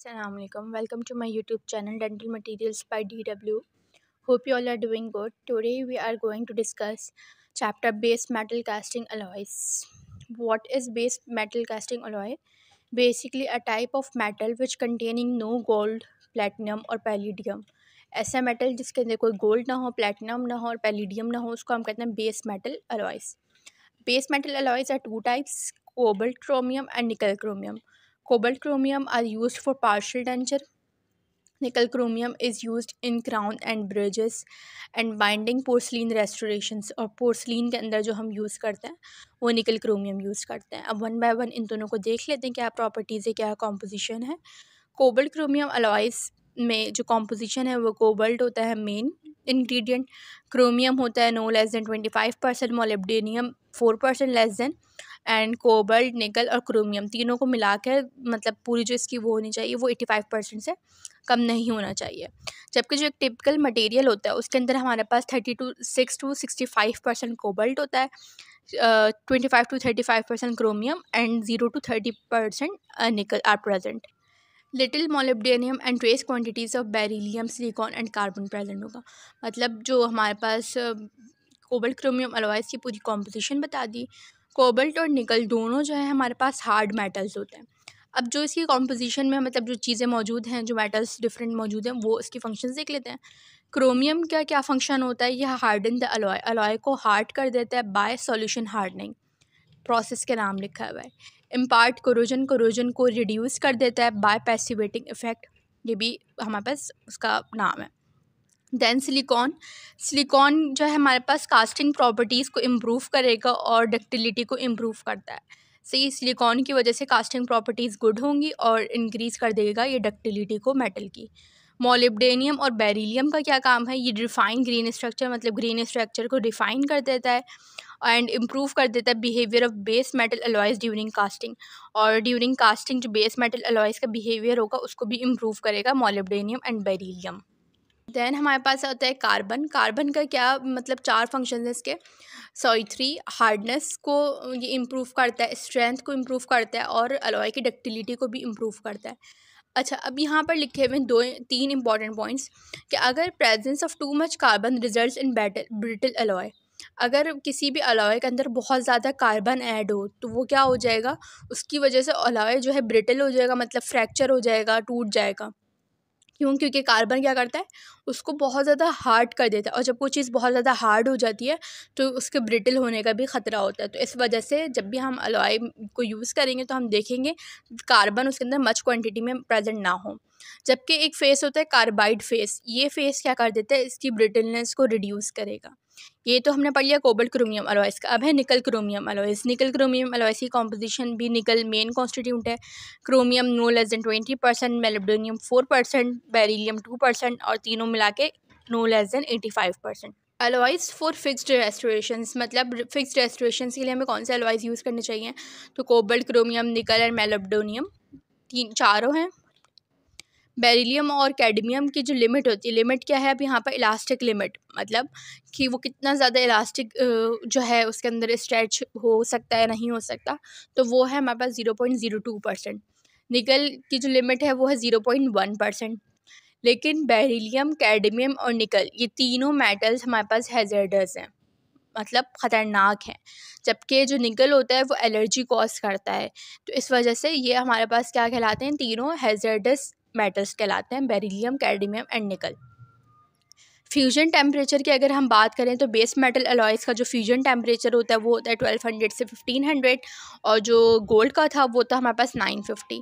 Assalamualaikum. Welcome to my YouTube channel Dental Materials by DW. Hope you all are doing good. Today we are going to discuss chapter base metal casting alloys. What is base metal casting alloy? Basically a type of metal which containing no gold, platinum or palladium. ऐसा metal जिसके अंदर कोई gold ना हो platinum ना हो और palladium ना हो उसको हम कहते हैं base metal alloys. Base metal alloys are two types: cobalt chromium and nickel chromium. Cobalt chromium are used for partial denture nickel chromium is used in crown and bridges and binding porcelain restorations और porcelain के अंदर जो हम use करते हैं वो निकल chromium use करते हैं अब वन बाय वन इन दोनों को देख लेते हैं क्या प्रॉपर्टीज़ है क्या कॉम्पोजिशन है कोबल्ट क्रोमियम अलॉइस में जो कॉम्पोजिशन है वो कोबल्ट होता है मेन इन्ग्रीडियंट क्रोमियम होता है no less than twenty five percent molybdenum four percent less than and cobalt nickel और क्रोमियम तीनों को मिलाकर मतलब पूरी जो इसकी वो होनी चाहिए वो एट्टी फाइव परसेंट से कम नहीं होना चाहिए जबकि जो एक टिपिकल मटेरियल होता है उसके अंदर हमारे पास thirty to six to sixty five percent cobalt होता है twenty five to thirty five percent chromium and zero to thirty percent nickel are present little molybdenum and trace quantities of beryllium silicon and carbon present होगा मतलब जो हमारे पास cobalt chromium अलवाइस की पूरी composition बता दी cobalt और निकल दोनों जो है हमारे पास हार्ड मेटल्स होते हैं अब जो इसकी कॉम्पोजिशन में मतलब जो चीज़ें मौजूद हैं जो मेटल्स डिफरेंट मौजूद हैं वो इसकी फंक्शन देख लेते हैं क्रोमियम का क्या फंक्शन होता है यह हार्डन द अलॉय अलॉय को हार्ड कर देता है बाय सॉल्यूशन हार्डनिंग प्रोसेस के नाम लिखा हुआ है इम्पार्ट क्रोजन क्रोजन को रिड्यूस कर देता है बाय पैसिवेटिंग इफेक्ट ये भी हमारे पास उसका नाम है देन सिलिकॉन सिलिकॉन जो है हमारे पास कास्टिंग प्रॉपर्टीज़ को इम्प्रूव करेगा और डक्टिलिटी को इम्प्रूव करता है सही सिलिकॉन की वजह से कास्टिंग प्रॉपर्टीज़ गुड होंगी और इंक्रीज़ कर देगा ये डक्टिलिटी को मेटल की मोलिबडेनियम और बेरिलियम का क्या काम है ये डिफाइन ग्रीन स्ट्रक्चर मतलब ग्रीन स्ट्रक्चर को रिफ़ाइन कर देता है एंड इम्प्रूव कर देता है behaviour of base metal alloys during casting और ड्यूरिंग कास्टिंग जो बेस मेटल अलॉयज़ का बिहेवियर होगा उसको भी इम्प्रूव करेगा मोलिबडेनियम एंड बेरिलियम देन हमारे पास आता है कार्बन कार्बन का क्या मतलब चार फंक्शन है इसके सॉरी थ्री हार्डनेस को ये इम्प्रूव करता है स्ट्रेंथ को इम्प्रूव करता है और अलॉय की डक्टिलिटी को भी इम्प्रूव करता है अच्छा अब यहाँ पर लिखे हुए दो तीन इंपॉर्टेंट पॉइंट्स कि अगर presence of too much carbon result in battle brittle alloy अगर किसी भी अलॉय के अंदर बहुत ज़्यादा कार्बन ऐड हो तो वो क्या हो जाएगा उसकी वजह से अलॉय जो है ब्रिटल हो जाएगा मतलब फ्रैक्चर हो जाएगा टूट जाएगा क्यों क्योंकि कार्बन क्या करता है उसको बहुत ज़्यादा हार्ड कर देता है और जब कोई चीज़ बहुत ज़्यादा हार्ड हो जाती है तो उसके ब्रिटिल होने का भी ख़तरा होता है तो इस वजह से जब भी हम अलॉय को यूज़ करेंगे तो हम देखेंगे कार्बन उसके अंदर मच क्वान्टिटी में प्रजेंट ना हो जबकि एक फ़ेस होता है कार्बाइड फ़ेस ये फ़ेस क्या कर देता है इसकी ब्रिटलनेस को रिड्यूस करेगा ये तो हमने पढ़ लिया कोबल्ट क्रोमियम अलॉयस का अब है nickel chromium alloys nickel chromium alloys की कॉम्पोजिशन भी निकल मेन कॉन्स्टिट्यूट है chromium no less than twenty percent molybdenum four percent beryllium two percent और तीनों मिला के no less than eighty five percent alloys for fixed restoration मतलब fixed restoration के लिए हमें कौन से अलॉइज़ यूज़ करने चाहिए तो cobalt chromium nickel and molybdenum तीन चारों हैं बेरिलियम और कैडमियम की जो लिमिट होती है लिमिट क्या है अब यहाँ पर इलास्टिक लिमिट मतलब कि वो कितना ज़्यादा इलास्टिक जो है उसके अंदर स्ट्रेच हो सकता है नहीं हो सकता तो वो है हमारे पास zero point zero two percent nickel की जो लिमिट है वो है ज़ीरो पॉइंट वन परसेंट लेकिन बेरिलियम कैडमियम और निकल ये तीनों मेटल्स हमारे पास हैजर्डस हैं मतलब ख़तरनाक हैं जबकि जो निकल होता है वो एलर्जी कॉज करता है तो इस वजह से ये हमारे पास क्या कहलाते हैं तीनों हैजर्डस मेटल्स कहलाते हैं beryllium cadmium and nickel fusion temperature की अगर हम बात करें तो बेस मेटल अलॉयस का जो फ्यूजन टेम्परेचर होता है वो होता है ट्वेल्व हंड्रेड से फिफ्टीन हंड्रेड और जो गोल्ड का था वो था हमारे पास नाइन फिफ्टी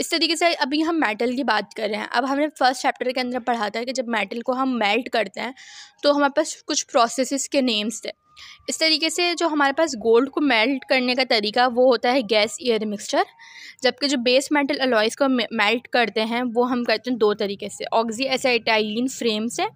इस तरीके से अभी हम मेटल की बात कर रहे हैं अब हमने फ़र्स्ट चैप्टर के अंदर पढ़ा था कि जब मेटल को हम मेल्ट करते हैं तो हमारे पास कुछ प्रोसेसेस के नेम्स थे इस तरीके से जो हमारे पास गोल्ड को मेल्ट करने का तरीका वो होता है गैस एयर मिक्सचर जबकि जो बेस मेटल अलॉयस को मेल्ट करते हैं वो हम करते हैं दो तरीके से ऑक्सी एसाइटाइलिन फ्रेम से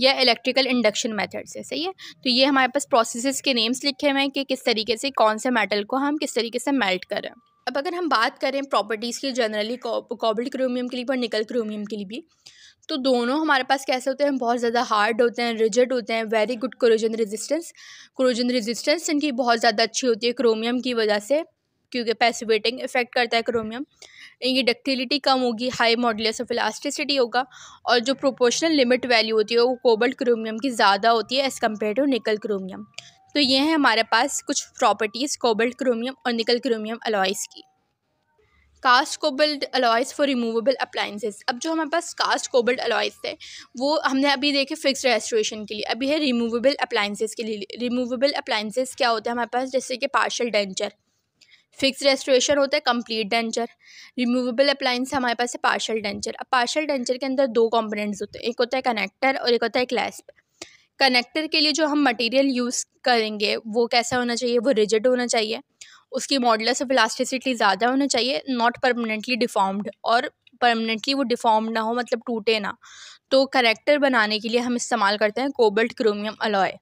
या इलेक्ट्रिकल इंडक्शन मेथड से सही है तो ये हमारे पास प्रोसेसेस के नेम्स लिखे हुए हैं कि किस तरीके से कौन से मेटल को हम किस तरीके से मेल्ट करें अब अगर हम बात करें प्रॉपर्टीज़ की जनरली कॉबल्ड क्रोमियम के लिए और निकल क्रोमियम के लिए भी तो दोनों हमारे पास कैसे होते हैं बहुत ज़्यादा हार्ड होते हैं रिजिड होते हैं very good corrosion resistance corrosion resistance इनकी बहुत ज़्यादा अच्छी होती है क्रोमियम की वजह से क्योंकि पैसिवेटिंग इफेक्ट करता है क्रोमियम इनकी डक्टिलिटी कम होगी हाई मॉडलियस ऑफ इलास्टिसिटी होगा और जो प्रोपोर्शनल लिमिट वैल्यू होती है वो कोबल्ट क्रोमियम की ज़्यादा होती है as compare to nickel chromium तो ये है हमारे पास कुछ प्रॉपर्टीज़ कोबल्ट क्रोमियम और निकल क्रोमियम अलॉयस की cast cobalt alloys for removable appliances अब जो हमारे पास कास्ट कोबल्ट अलॉयस थे वो हमने अभी देखे फिक्स रेस्टोरेशन के लिए अभी है रिमूवेबल अप्लाइंसेस के लिए रिमूवेबल अप्लाइंसेस क्या होते हैं हमारे पास जैसे कि पार्शल डेंचर फिक्स रेस्टोरेशन होता है कंप्लीट डेंचर रिमूवेबल अप्लाइंस हमारे पास है पार्शल डेंचर अब पार्शल डेंचर के अंदर दो कंपोनेंट्स होते हैं एक होता है कनेक्टर और एक होता है क्लैस्प कनेक्टर के लिए जो हम मटेरियल यूज़ करेंगे वो कैसा होना चाहिए वो रिजिड होना चाहिए उसकी मॉडलस ऑफ इलास्टिसिटी ज़्यादा होना चाहिए नॉट परमानेंटली डिफॉर्म्ड और परमानेंटली वो डिफॉर्म ना हो मतलब टूटे ना तो कनेक्टर बनाने के लिए हम इस्तेमाल करते हैं कोबल्ट क्रोमियम अलॉय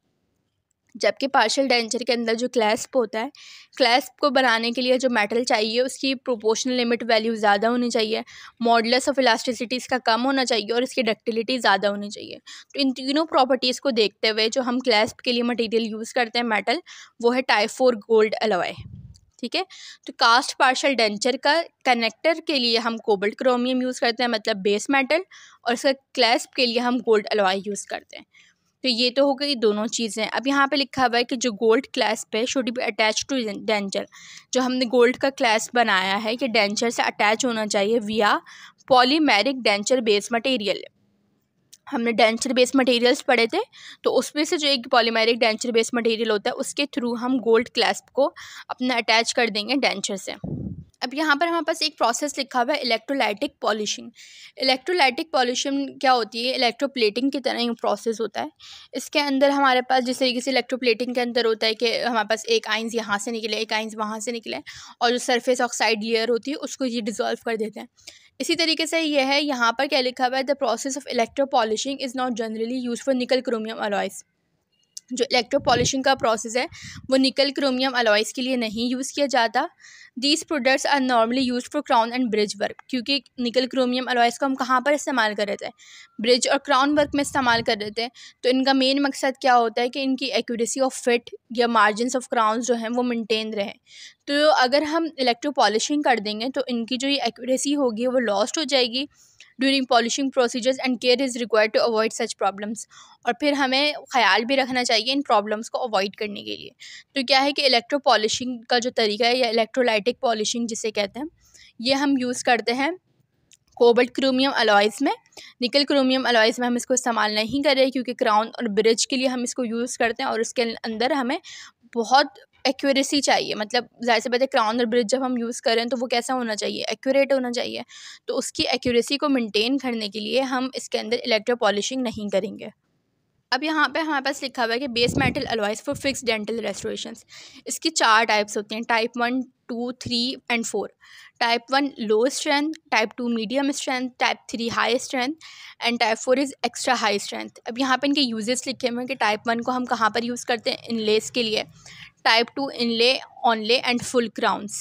जबकि पार्शियल डेंचर के अंदर जो क्लैस्प होता है क्लैस्प को बनाने के लिए जो मेटल चाहिए उसकी प्रोपोर्शनल लिमिट वैल्यू ज़्यादा होनी चाहिए मॉडलस ऑफ इलास्टिसिटी इसका कम होना चाहिए और इसकी डक्टिलिटी ज़्यादा होनी चाहिए तो इन तीनों प्रॉपर्टीज़ को देखते हुए जो हम क्लैस्प के लिए मटीरियल यूज़ करते हैं मेटल वो है टाइफोर गोल्ड अलवाए ठीक है तो कास्ट पार्शल डेंचर का कनेक्टर के लिए हम कोबल्ट क्रोमियम यूज़ करते हैं मतलब बेस मेटल और इसका क्लैस्प के लिए हम गोल्ड अलवाई यूज़ करते हैं तो ये तो हो गई दोनों चीज़ें अब यहाँ पे लिखा हुआ है कि जो गोल्ड क्लास्प है should be attach to denture जो हमने गोल्ड का क्लास्प बनाया है कि डेंचर से अटैच होना चाहिए via polymeric denture base material हमने डेंचर बेस मटेरियल्स पढ़े थे तो उसमें से जो एक पॉलीमेरिक डेंचर बेस मटेरियल होता है उसके थ्रू हम गोल्ड क्लास्प को अपना अटैच कर देंगे डेंचर से अब यहाँ पर हमारे पास एक प्रोसेस लिखा हुआ है इलेक्ट्रोलाइटिक पॉलिशिंग इलेक्ट्रोलाइटिक पॉलिशिंग क्या होती है इलेक्ट्रोप्लेटिंग की तरह ही प्रोसेस होता है इसके अंदर हमारे पास जिस तरीके से इलेक्ट्रोप्लेटिंग के अंदर होता है कि हमारे पास एक आइंस यहाँ से निकले एक आइंस वहाँ से निकले और जो सरफेस ऑक्साइड लेयर होती है उसको ये डिज़ोल्व कर देते हैं इसी तरीके से यह है यहाँ पर क्या लिखा हुआ है the process of electro polishing is not generally use for nickel chromium alloys जो इलेक्ट्रो पॉलिशिंग का प्रोसेस है वो निकल क्रोमियम अलॉयस के लिए नहीं यूज़ किया जाता these products are normally use for crown and bridge work क्योंकि निकल क्रोमियम अलॉयस को हम कहाँ पर इस्तेमाल कर रहे थे ब्रिज और क्राउन वर्क में इस्तेमाल कर रहे थे तो इनका मेन मकसद क्या होता है कि इनकी एक्यूरेसी ऑफ फिट या मार्जिन ऑफ क्राउन जो हैं वो मेनटेन रहे तो अगर हम इलेक्ट्रो पॉलिशिंग कर देंगे तो इनकी जो ये एक्यूरेसी होगी वो लॉस्ट हो जाएगी during polishing procedures and care is required to avoid such problems और फिर हमें ख्याल भी रखना चाहिए इन प्रॉब्लम्स को अवॉइड करने के लिए तो क्या है कि इलेक्ट्रो पॉलिशिंग का जो तरीका है या इलेक्ट्रोलाइटिक पॉलिशिंग जिसे कहते हैं ये हम यूज़ करते हैं कोबल्ट क्रोमियम अलॉयज़ में निकल क्रोमियम अलॉयज़ में हम इसको इस्तेमाल नहीं कर रहे क्योंकि क्राउन और ब्रिज के लिए हम इसको यूज़ करते हैं और उसके अंदर हमें बहुत एक्यूरेसी चाहिए मतलब ज़ाहिर से क्राउन और ब्रिज जब हम यूज़ करें तो वो कैसा होना चाहिए एक्यूरेट होना चाहिए तो उसकी एक्यूरेसी को मेंटेन करने के लिए हम इसके अंदर इलेक्ट्रो पॉलिशिंग नहीं करेंगे अब यहाँ पे हमारे पास लिखा हुआ है कि base metal alloys for fix dental restoration इसकी चार टाइप्स होती हैं type one two three and four type one low strength type two medium strength type three high strength and type four is extra high strength अब यहाँ पे इनके uses लिखे हुए हैं कि टाइप वन को हम कहाँ पर यूज़ करते हैं इनलेस के लिए type two inlay onlay and full crowns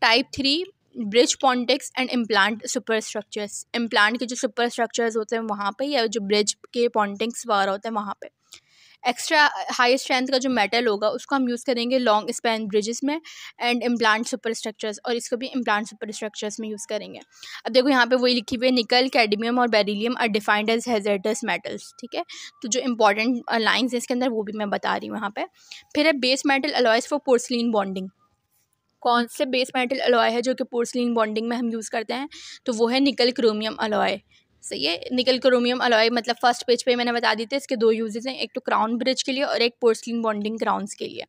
type three bridge pontics and implant super structures implant के जो सुपर स्ट्रक्चर्स होते हैं वहाँ पे या जो ब्रिज के पॉन्टिक्स वगैरह होते हैं वहाँ पे एक्स्ट्रा हाई स्ट्रेंथ का जो मेटल होगा उसको हम यूज़ करेंगे लॉन्ग स्पैन ब्रिजेस में एंड इम्प्लांट सुपर स्ट्रक्चर्स और इसको भी इम्प्लांट सुपर स्ट्रक्चर्स में यूज़ करेंगे अब देखो यहाँ पे वही लिखी हुई है निकल कैडमियम और beryllium are defined as hazardous metals ठीक है तो जो इंपॉर्टेंट लाइन्स uh, हैं इसके अंदर वो भी मैं बता रही हूँ यहाँ पर फिर है base metal alloys for porcelain bonding कौन से बेस मेटल अलॉय है जो कि पोर्सलिन बॉन्डिंग में हम यूज़ करते हैं तो वो है निकल क्रोमियम अलॉय सही है निकल क्रोमियम अलॉय मतलब फर्स्ट पेज पे मैंने बता दी थी इसके दो यूजेज हैं एक तो क्राउन ब्रिज के लिए और एक पोर्सलिन बॉन्डिंग क्राउन्स के लिए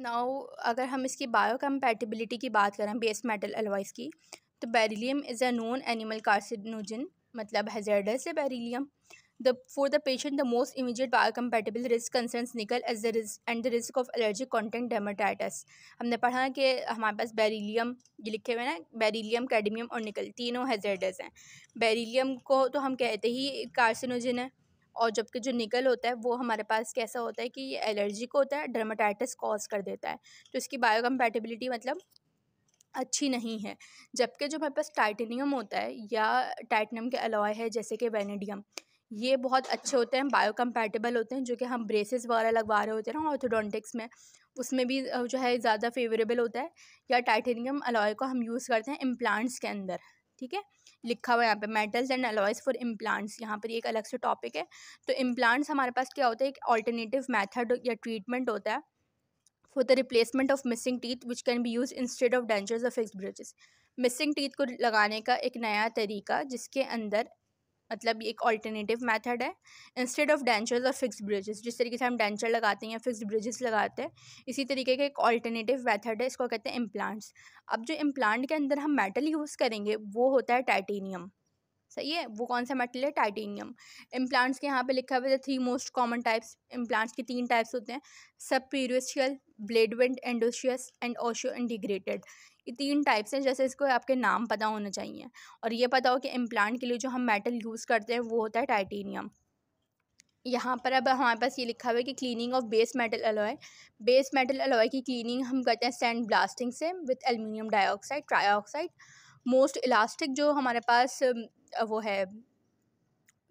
नाउ अगर हम इसकी बायो कम्पैटिबिलिटी की बात करें बेस मेटल अलॉयज़ की तो beryllium is a known animal carcinogen मतलब हेजर्डस है beryllium The, for the patient, the most immediate biocompatible risk concerns nickel as the risk and the risk of allergic contact dermatitis. हमने पढ़ा कि हमारे पास बेरीलीम ये लिखे हुए ना बेरीलीम कैडमियम और निकल तीनों हेजर्डस हैं बेरीलीम को तो हम कहते ही कार्सिनोजिन है और जबकि जो निकल होता है वो हमारे पास कैसा होता है कि ये एलर्जिक होता है डर्माटाइटिस कॉज कर देता है तो इसकी बायोकम्पेटिबिलिटी मतलब अच्छी नहीं है जबकि जो हमारे पास टाइटेनियम होता है या टाइटनियम के अलॉय है जैसे कि वेनेडियम ये बहुत अच्छे होते हैं बायो कम्पैटेबल होते हैं जो कि हम ब्रेसेस वगैरह लगवा रहे होते हैं ना ऑर्थोडोंटिक्स में उसमें भी जो है ज़्यादा फेवरेबल होता है या टाइटेनियम अलॉय को हम यूज़ करते हैं इम्प्लांट्स के अंदर ठीक है लिखा हुआ है यहाँ पे metals and alloys for implants यहाँ पर एक अलग से टॉपिक है तो इम्प्लांट्स हमारे पास क्या होता है एक ऑल्टरनेटिव मैथड या ट्रीटमेंट होता है for the replacement of missing teeth which can be use instead of dentures of fix bridges missing teeth को लगाने का एक नया तरीका जिसके अंदर मतलब एक ऑल्टरनेटिव मेथड है इंस्टेड ऑफ डेंचर्स और फिक्स ब्रिजेस जिस तरीके से हम डेंचर लगाते हैं या फिक्स ब्रिजेस लगाते हैं इसी तरीके का एक ऑल्टरनेटिव मेथड है इसको कहते हैं इम्प्लांट्स अब जो इम्प्लांट के अंदर हम मेटल यूज़ करेंगे वो होता है टाइटेनियम सही है वो कौन सा मेटल है टाइटेनियम इम्प्लांट्स के यहाँ पे लिखा हुआ है three most common types implants के तीन टाइप्स होते हैं सब पीरियशियल ब्लेडवेंट एंडोशियस एंड ओशियो इंटीग्रेटेड ये तीन टाइप्स हैं जैसे इसको आपके नाम पता होना चाहिए और ये पता हो कि इम्प्लांट के लिए जो हम मेटल यूज़ करते हैं वो होता है टाइटेनियम यहाँ पर अब हमारे पास ये लिखा हुआ है कि cleaning of base metal alloy base metal alloy की क्लीनिंग हम करते हैं सैंड ब्लास्टिंग से with aluminium dioxide try most elastic जो हमारे पास वो है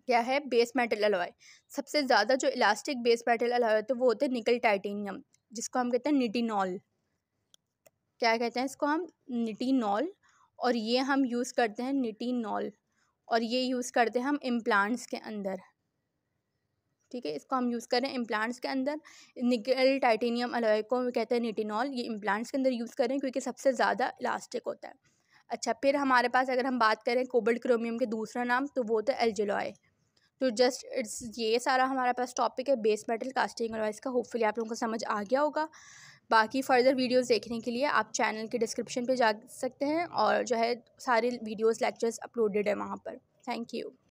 क्या है बेस मेटल अलॉय सबसे ज़्यादा जो इलास्टिक बेस मेटल अलॉय होते हैं वो होते हैं निकल टाइटेनियम जिसको हम कहते हैं निटिनॉल क्या कहते हैं इसको हम निटिनॉल और ये हम यूज़ करते हैं निटिनॉल और ये यूज़ करते हैं हम इम्प्लांट्स के अंदर ठीक है इसको हम यूज़ करें इम्प्लांट्स के अंदर निकल टाइटेनियम अलॉय को कहते हैं निटिनॉल ये इम्प्लांट्स के अंदर यूज़ करें क्योंकि सबसे ज़्यादा इलास्टिक होता है अच्छा फिर हमारे पास अगर हम बात करें कोबल्ट क्रोमियम के दूसरा नाम तो वो था तो एल्जिलॉय तो जस्ट इट्स ये सारा हमारा पास टॉपिक है बेस मेटल कास्टिंग अलॉयस का होपफुली आप लोगों को समझ आ गया होगा बाकी फर्दर वीडियोस देखने के लिए आप चैनल के डिस्क्रिप्शन पे जा सकते हैं और जो है सारे वीडियोस लेक्चर्स अपलोडेड है वहाँ पर थैंक यू